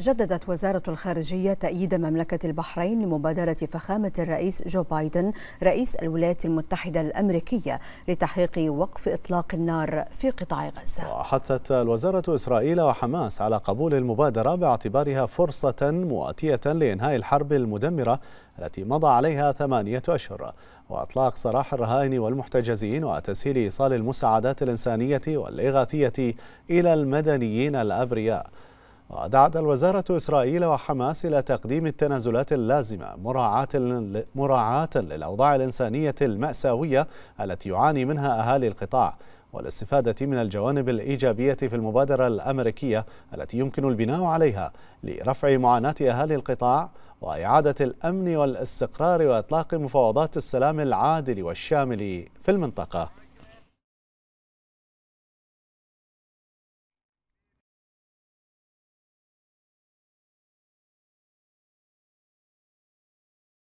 جددت وزارة الخارجية تأييد مملكة البحرين لمبادرة فخامة الرئيس جو بايدن رئيس الولايات المتحدة الأمريكية لتحقيق وقف إطلاق النار في قطاع غزة وحثت الوزارة إسرائيل وحماس على قبول المبادرة باعتبارها فرصة مواتية لإنهاء الحرب المدمرة التي مضى عليها ثمانية أشهر وأطلاق سراح الرهائن والمحتجزين وتسهيل إيصال المساعدات الإنسانية والإغاثية إلى المدنيين الأبرياء ودعت الوزارة إسرائيل وحماس إلى تقديم التنازلات اللازمة مراعاة مراعاة للأوضاع الإنسانية المأساوية التي يعاني منها أهالي القطاع والاستفادة من الجوانب الإيجابية في المبادرة الأمريكية التي يمكن البناء عليها لرفع معاناة أهالي القطاع وإعادة الأمن والاستقرار وإطلاق مفاوضات السلام العادل والشامل في المنطقة